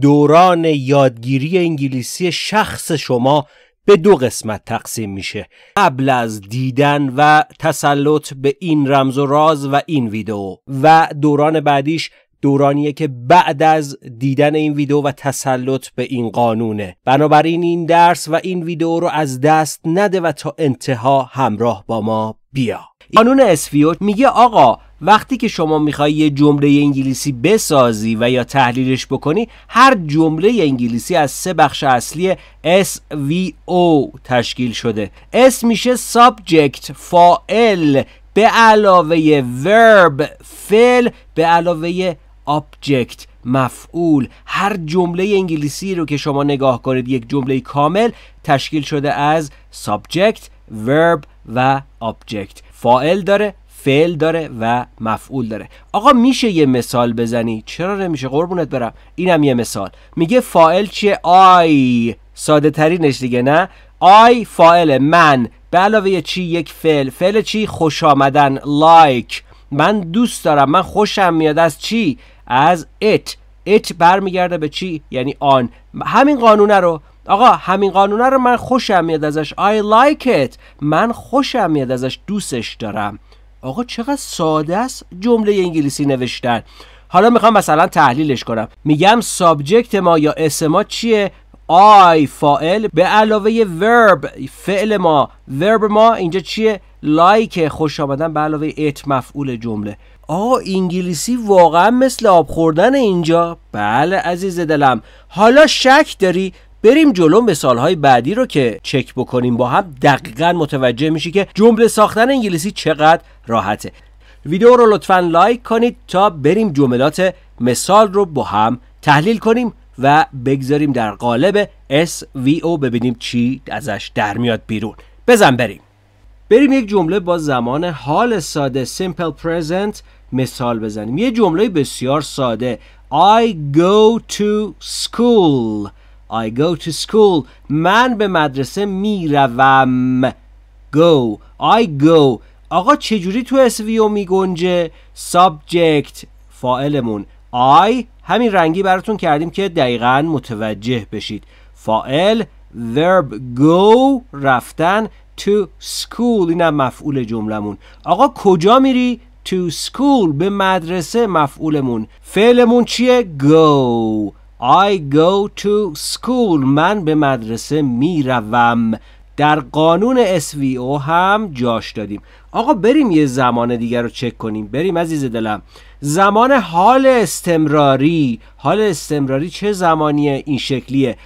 دوران یادگیری انگلیسی شخص شما به دو قسمت تقسیم میشه قبل از دیدن و تسلط به این رمز و راز و این ویدیو و دوران بعدیش دورانیه که بعد از دیدن این ویدیو و تسلط به این قانونه بنابراین این درس و این ویدیو رو از دست نده و تا انتها همراه با ما بیا قانون اسفیوت میگه آقا وقتی که شما میخوای یه جمله انگلیسی بسازی و یا تحلیلش بکنی هر جمله انگلیسی از سه بخش اصلی SVO تشکیل شده S میشه subject فائل، به علاوه verb فعل به علاوه object مفعول هر جمله انگلیسی رو که شما نگاه کنید یک جمله کامل تشکیل شده از subject verb و object فائل داره فعل داره و مفعول داره آقا میشه یه مثال بزنی چرا نمیشه قربونت برم اینم یه مثال میگه فاعل چیه آی ساده ترینش دیگه نه آی فاعل من به علاوه چی یک فعل فعل چی خوش آمدن لایک من دوست دارم من خوشم میاد از چی از it ات برمیگرده به چی یعنی آن همین قانونه رو آقا همین قانونه رو من خوشم میاد ازش I like it من خوشم میاد ازش دوستش دارم آقا چقدر ساده است جمله انگلیسی نوشتن حالا میخوام مثلا تحلیلش کنم میگم سابجکت ما یا اسم ما چیه آی فائل به علاوه ورب فعل ما ورب ما اینجا چیه لایک خوش آمدن به علاوه ات مفعول جمله آ انگلیسی واقعا مثل آب خوردن اینجا بله عزیز دلم حالا شک داری بریم جلو مثالهای بعدی رو که چک بکنیم با هم دقیقا متوجه میشی که جمله ساختن انگلیسی چقدر راحته ویدیو رو لطفا لایک کنید تا بریم جملات مثال رو با هم تحلیل کنیم و بگذاریم در قالب SVO ببینیم چی ازش در میاد بیرون بزن بریم بریم یک جمله با زمان حال ساده simple present مثال بزنیم یه جمله بسیار ساده I go to school I go to school من به مدرسه میروم go I go آقا چجوری تو می گنجه؟ subject فائلمون I همین رنگی براتون کردیم که دقیقا متوجه بشید فائل verb go رفتن to school اینم مفعول جملمون آقا کجا میری to school به مدرسه مفعولمون فعلمون چیه go I go to school من به مدرسه میروم در قانون SVO هم جاش دادیم آقا بریم یه زمان دیگر رو چک کنیم بریم عزیز دلم زمان حال استمراری حال استمراری چه زمانیه این شکلیه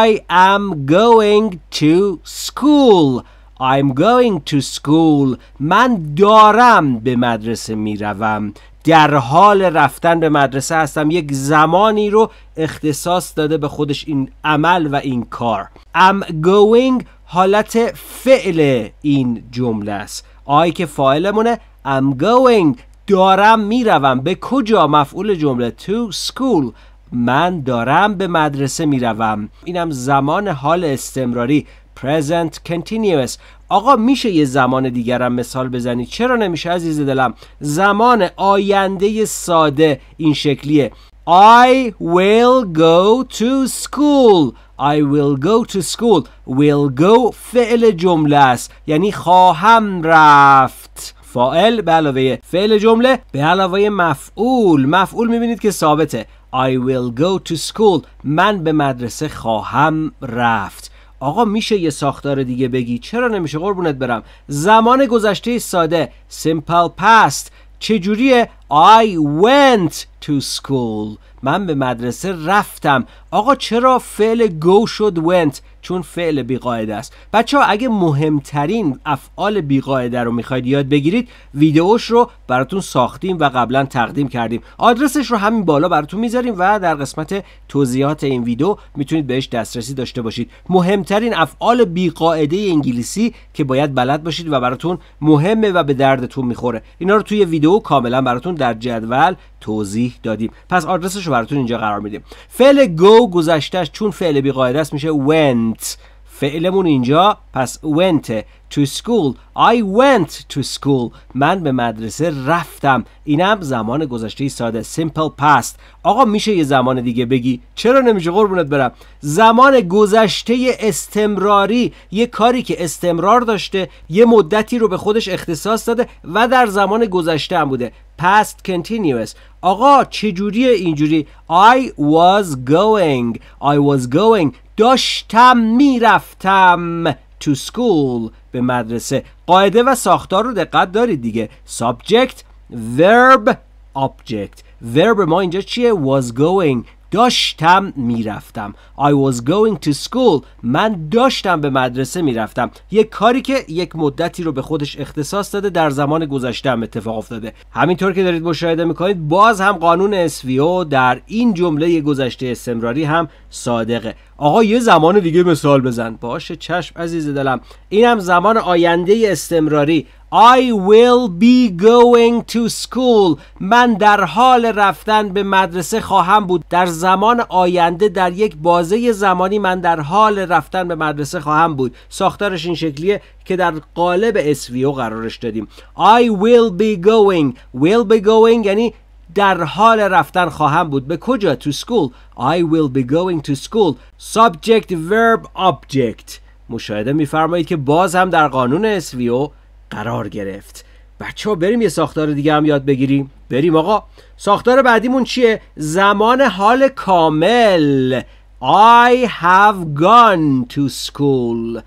I am going to school I'm going to school من دارم به مدرسه میروم در حال رفتن به مدرسه هستم یک زمانی رو اختصاص داده به خودش این عمل و این کار I'm going حالت فعل این جمله است آی که فاعلمونه I'm going دارم میروم به کجا مفعول جمله to school من دارم به مدرسه میروم اینم زمان حال استمراری present continuous آقا میشه یه زمان دیگرم مثال بزنی چرا نمیشه عزیز دلم زمان آینده ساده این شکلیه I will go to school I will go to school will go فعل جمله است یعنی خواهم رفت فاعل به علاوه فعل جمله به علاوه مفعول مفعول میبینید که ثابته I will go to school من به مدرسه خواهم رفت آقا میشه یه ساختار دیگه بگی چرا نمیشه قربونت برم زمان گذشته ساده سیمپل پست چجوریه I went to school من به مدرسه رفتم آقا چرا فعل go شد went چون فعل بیقاعده است بچه ها اگه مهمترین افعال بیقاعده رو میخواید یاد بگیرید ویدئوش رو براتون ساختیم و قبلا تقدیم کردیم آدرسش رو همین بالا براتون میذاریم و در قسمت توضیحات این ویدیو میتونید بهش دسترسی داشته باشید مهمترین افعال بیقاعده انگلیسی که باید بلد باشید و براتون مهمه و به دردتون میخوره اینا رو توی ویدیو کاملا براتون در جدول توضیح دادیم پس آدرسش رو براتون اینجا قرار میدیم فعل گو گذشتهش چون فعل بی است میشه went فعلمون اینجا پس went to school I went to school من به مدرسه رفتم اینم زمان گذشته ساده simple past آقا میشه یه زمان دیگه بگی چرا نمیشه قربونت برم زمان گذشته استمراری یه کاری که استمرار داشته یه مدتی رو به خودش اختصاص داده و در زمان گذشته هم بوده past continuous آقا چجوریه اینجوری I was going I was going داشتم میرفتم to school به مدرسه قاعده و ساختار رو دقت دارید دیگه subject verb object verb ما اینجا چیه was going داشتم میرفتم I was going to school من داشتم به مدرسه میرفتم یک کاری که یک مدتی رو به خودش اختصاص داده در زمان گذشته هم اتفاق افتاده همینطور که دارید مشاهده میکنید باز هم قانون SVO در این جمله گذشته استمراری هم صادقه آقا یه زمان دیگه مثال بزن باشه چشم عزیز دلم اینم زمان آینده استمراری I will be going to school من در حال رفتن به مدرسه خواهم بود در زمان آینده در یک بازه زمانی من در حال رفتن به مدرسه خواهم بود ساختارش این شکلیه که در قالب SVO قرارش دادیم I will be going will be going یعنی در حال رفتن خواهم بود به کجا to school I will be going to school subject verb object مشاهده میفرمایید که باز هم در قانون اسویو قرار گرفت بچه ها بریم یه ساختار دیگه هم یاد بگیریم بریم آقا ساختار بعدیمون چیه زمان حال کامل I have gone to school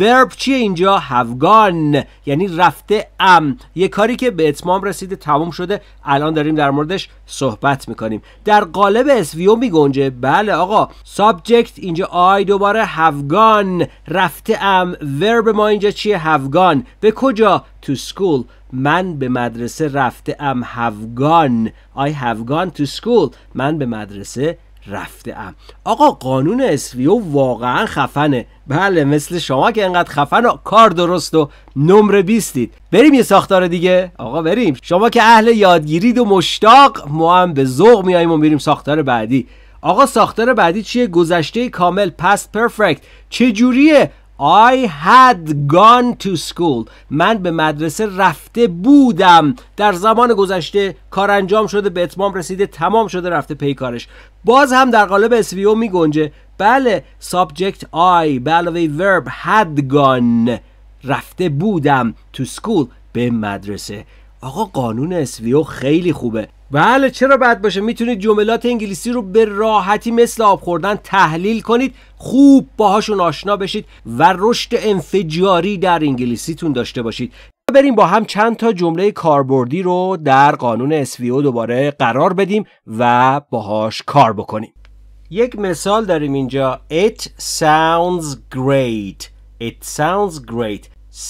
ورب چیه اینجا have gone یعنی رفته ام یه کاری که به اتمام رسیده تمام شده الان داریم در موردش صحبت میکنیم در قالب اسویو میگنجه بله آقا subject اینجا آی دوباره have gone رفته ام ورب ما اینجا چیه have gone به کجا to school من به مدرسه رفته ام have gone I have gone to school من به مدرسه رفته ام آقا قانون اسویو واقعا خفنه بله مثل شما که انقدر خفن و کار درست و نمره بیستید بریم یه ساختار دیگه آقا بریم شما که اهل یادگیرید و مشتاق ما هم به ذوق میاییم و میریم ساختار بعدی آقا ساختار بعدی چیه گذشته کامل پست پرفکت چه جوریه I had gone to school من به مدرسه رفته بودم در زمان گذشته کار انجام شده به اتمام رسیده تمام شده رفته پیکارش. باز هم در قالب SVO می گنجه بله subject I به علاوه verb had gone رفته بودم to school به مدرسه آقا قانون SVO خیلی خوبه بله چرا بد باشه میتونید جملات انگلیسی رو به راحتی مثل آب خوردن تحلیل کنید خوب باهاشون آشنا بشید و رشد انفجاری در انگلیسیتون داشته باشید بریم با هم چند تا جمله کاربردی رو در قانون SVO دوباره قرار بدیم و باهاش کار بکنیم یک مثال داریم اینجا It sounds great It sounds great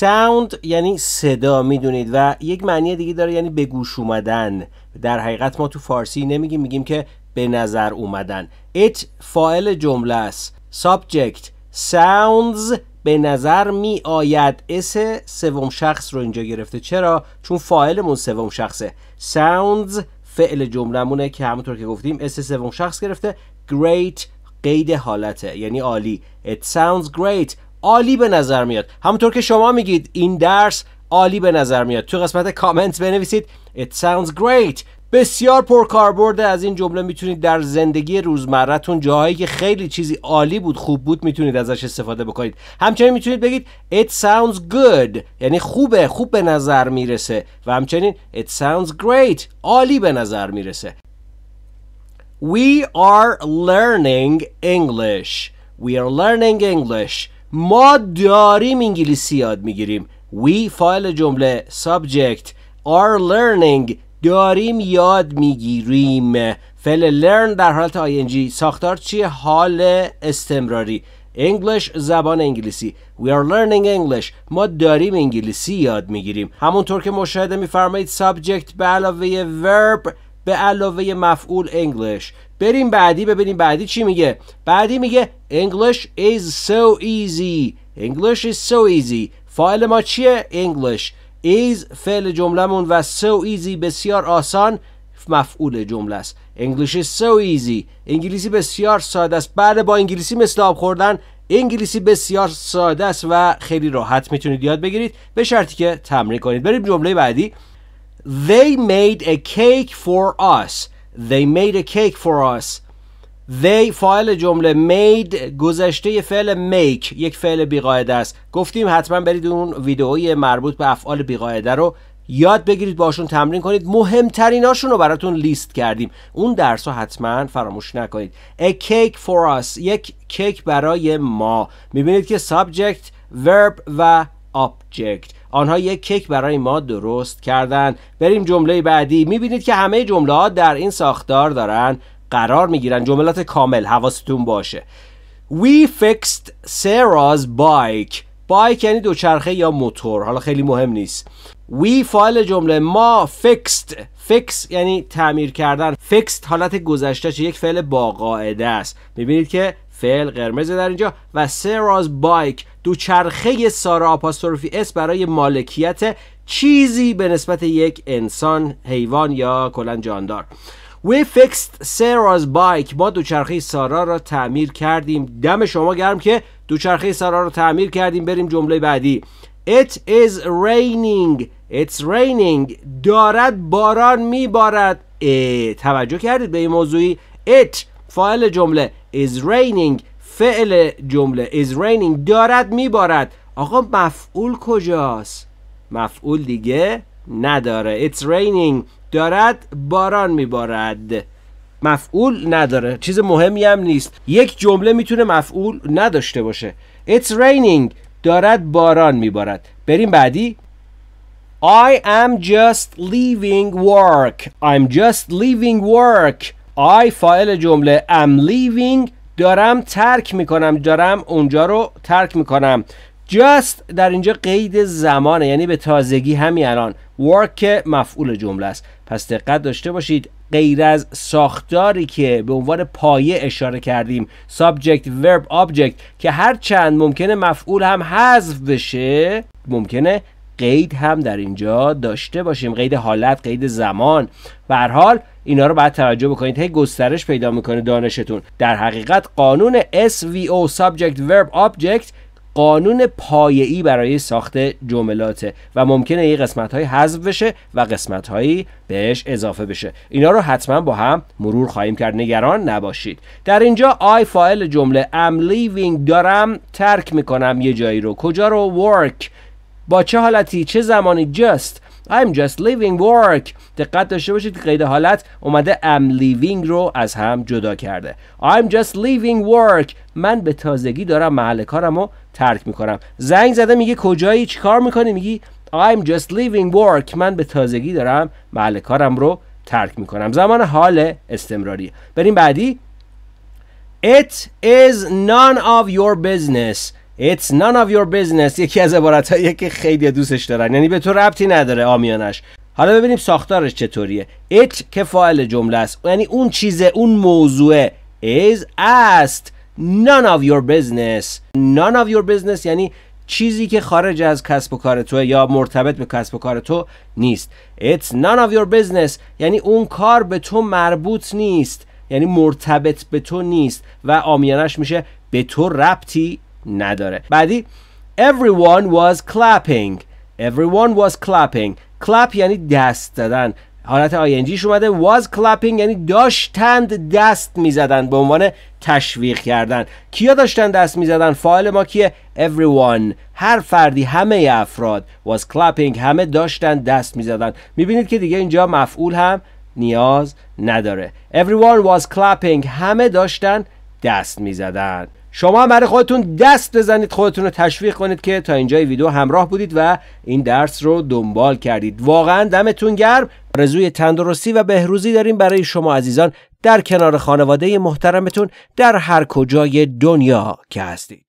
Sound یعنی صدا میدونید و یک معنی دیگه داره یعنی به گوش اومدن در حقیقت ما تو فارسی نمیگیم میگیم که به نظر اومدن it فاعل جمله است subject sounds به نظر می آید اس سوم شخص رو اینجا گرفته چرا چون فاعلمون سوم شخصه sounds فعل جملهمونه که همونطور که گفتیم اس سوم شخص گرفته great قید حالته یعنی عالی it sounds great عالی به نظر میاد همونطور که شما میگید این درس عالی به نظر میاد تو قسمت کامنت بنویسید It sounds great بسیار پرکاربرده از این جمله میتونید در زندگی روزمرتون جاهایی که خیلی چیزی عالی بود خوب بود میتونید ازش استفاده بکنید همچنین میتونید بگید it sounds good یعنی خوبه خوب به نظر میرسه و همچنین it sounds great عالی به نظر میرسه We are learning English We are learning English ما داریم انگلیسی یاد میگیریم we فایل جمله subject are learning داریم یاد میگیریم فعل learn در حالت ing ساختار چیه حال استمراری English زبان انگلیسی We are learning English ما داریم انگلیسی یاد میگیریم همونطور که مشاهده میفرمایید subject به علاوه verb به علاوه مفعول English بریم بعدی ببینیم بعدی چی میگه بعدی میگه English is so easy English is so easy فاعل ما چیه؟ English ایز فعل جملهمون و so easy بسیار آسان مفعول جمله است English is so انگلیسی بسیار ساده است بعد بله، با انگلیسی مثل آب خوردن انگلیسی بسیار ساده است و خیلی راحت میتونید یاد بگیرید به شرطی که تمرین کنید بریم جمله بعدی They made a cake for us They made a cake for us they فاعل جمله made گذشته فعل make یک فعل بیقاعده است گفتیم حتما برید اون ویدئوی مربوط به افعال بیقاعده رو یاد بگیرید باشون تمرین کنید هاشون رو براتون لیست کردیم اون درس رو حتما فراموش نکنید A cake for us یک کیک برای ما میبینید که subject, verb و object آنها یک کیک برای ما درست کردن بریم جمله بعدی میبینید که همه جمله ها در این ساختار دارن قرار میگیرن جملات کامل حواستون باشه We fixed Sarah's bike بایک یعنی دوچرخه یا موتور حالا خیلی مهم نیست We فایل جمله ما fixed. فکس یعنی تعمیر کردن فکست حالت گذشته یک فعل با قاعده است میبینید که فعل قرمز در اینجا و Sarah's بایک دوچرخه سارا آپاستروفی اس برای مالکیت چیزی به نسبت یک انسان حیوان یا کلا جاندار We fixed Sarah's bike ما دوچرخه سارا را تعمیر کردیم دم شما گرم که دوچرخه سارا را تعمیر کردیم بریم جمله بعدی It is raining It's raining دارد باران میبارد توجه کردید به این موضوعی It فاعل جمله is raining فعل جمله is raining دارد میبارد آقا مفعول کجاست مفعول دیگه نداره It's raining دارد باران میبارد مفعول نداره چیز مهمی هم نیست یک جمله میتونه مفعول نداشته باشه It's raining دارد باران میبارد بریم بعدی I am just leaving work I'm just leaving work I فاعل جمله am leaving دارم ترک میکنم دارم اونجا رو ترک میکنم just در اینجا قید زمانه یعنی به تازگی همین الان work مفعول جمله است پس دقت داشته باشید غیر از ساختاری که به عنوان پایه اشاره کردیم subject verb object که هر چند ممکنه مفعول هم حذف بشه ممکنه قید هم در اینجا داشته باشیم قید حالت قید زمان به هر حال اینا رو باید توجه بکنید هی گسترش پیدا میکنه دانشتون در حقیقت قانون SVO subject verb object قانون پایه‌ای برای ساخت جملاته و ممکنه یه قسمت های حذف بشه و قسمت هایی بهش اضافه بشه اینا رو حتما با هم مرور خواهیم کرد نگران نباشید در اینجا آی فایل جمله ام leaving دارم ترک میکنم یه جایی رو کجا رو work با چه حالتی چه زمانی just I'm just leaving work دقت داشته باشید قید حالت اومده I'm leaving رو از هم جدا کرده I'm just leaving work من به تازگی دارم محل کارم ترک میکنم زنگ زده میگه کجایی چیکار میکنی میگی I'm just leaving work من به تازگی دارم محل بله کارم رو ترک میکنم زمان حال استمراریه بریم بعدی It is none of your business It's none of your business یکی از عبارت که خیلی دوستش دارن یعنی به تو ربطی نداره آمیانش حالا ببینیم ساختارش چطوریه It که فاعل جمله است یعنی اون چیزه اون موضوعه is است none of your business none of your business یعنی چیزی که خارج از کسب و کار تو یا مرتبط به کسب و کار تو نیست It's none of your business یعنی اون کار به تو مربوط نیست یعنی مرتبط به تو نیست و آمیانش میشه به تو ربطی نداره بعدی Everyone was clapping Everyone was clapping clap یعنی دست دادن حالت آینجیش اومده was clapping یعنی داشتند دست میزدن به عنوان تشویق کردن کیا داشتن دست میزدن فاعل ما کیه everyone هر فردی همه افراد was clapping همه داشتن دست میزدن میبینید که دیگه اینجا مفعول هم نیاز نداره everyone was clapping همه داشتن دست میزدن شما هم برای خودتون دست بزنید خودتون رو تشویق کنید که تا اینجای ویدیو همراه بودید و این درس رو دنبال کردید واقعا دمتون گرم آرزوی تندرستی و بهروزی داریم برای شما عزیزان در کنار خانواده محترمتون در هر کجای دنیا که هستید